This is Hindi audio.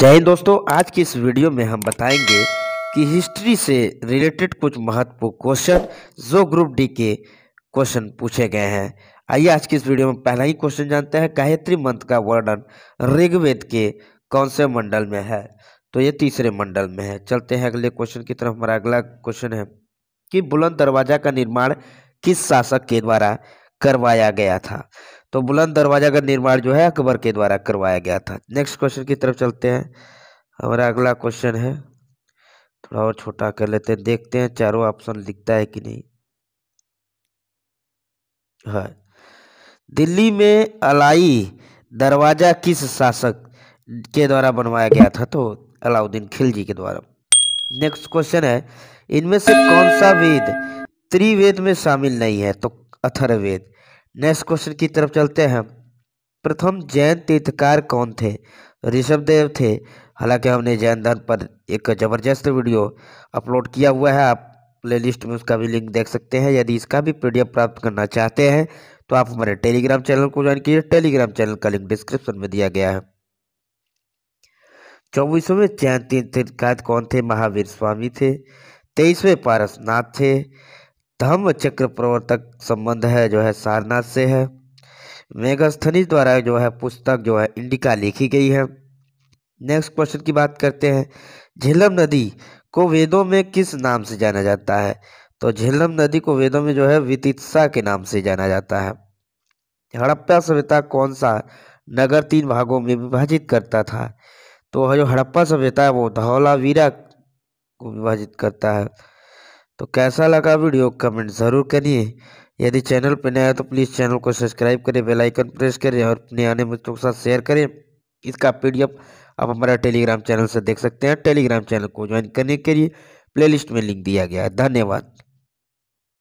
जय हिंद दोस्तों आज की इस वीडियो में हम बताएंगे कि हिस्ट्री से रिलेटेड कुछ महत्वपूर्ण क्वेश्चन जो ग्रुप डी के क्वेश्चन पूछे गए हैं आइए आज की इस वीडियो में पहला ही क्वेश्चन जानते हैं गायत्री मंत्र का वर्णन ऋग्वेद के कौन से मंडल में है तो ये तीसरे मंडल में है चलते हैं अगले क्वेश्चन की तरफ हमारा अगला क्वेश्चन है कि बुलंद दरवाजा का निर्माण किस शासक के द्वारा करवाया गया था तो बुलंद दरवाजा का निर्माण जो है अकबर के द्वारा करवाया गया था नेक्स्ट क्वेश्चन की तरफ चलते हैं हमारा अगला क्वेश्चन है थोड़ा और छोटा कर लेते हैं देखते हैं चारों ऑप्शन लिखता है कि नहीं है हाँ। दिल्ली में अलाई दरवाजा किस शासक के द्वारा बनवाया गया था तो अलाउद्दीन खिलजी के द्वारा नेक्स्ट क्वेश्चन है इनमें से कौन सा वेद त्रिवेद में शामिल नहीं है तो अथर्वेद नेक्स्ट क्वेश्चन की तरफ चलते हैं प्रथम जैन तीर्थकार कौन थे ऋषभदेव थे हालांकि हमने जैन धर्म पर एक ज़बरदस्त वीडियो अपलोड किया हुआ है आप प्लेलिस्ट में उसका भी लिंक देख सकते हैं यदि इसका भी पी प्राप्त करना चाहते हैं तो आप हमारे टेलीग्राम चैनल को ज्वाइन कीजिए टेलीग्राम चैनल का लिंक डिस्क्रिप्शन में दिया गया है चौबीसवें जैन तीर्थकार कौन थे महावीर स्वामी थे तेईसवें पारसनाथ थे धम्म चक्र प्रवर्तक संबंध है जो है सारनाथ से है मेघस्थनी द्वारा जो है पुस्तक जो है इंडिका लिखी गई है नेक्स्ट क्वेश्चन की बात करते हैं झेलम नदी को वेदों में किस नाम से जाना जाता है तो झेलम नदी को वेदों में जो है वितित्सा के नाम से जाना जाता है हड़प्पा सभ्यता कौन सा नगर तीन भागों में विभाजित करता था तो जो हड़प्पा सभ्यता है वो धौलावीरा को विभाजित करता है तो कैसा लगा वीडियो कमेंट ज़रूर करिए यदि चैनल पर नया है तो प्लीज़ चैनल को सब्सक्राइब करें बेल आइकन प्रेस करें और अपने आने मित्रों के साथ शेयर करें इसका पीडीएफ आप हमारा टेलीग्राम चैनल से देख सकते हैं टेलीग्राम चैनल को ज्वाइन करने के लिए प्लेलिस्ट में लिंक दिया गया है धन्यवाद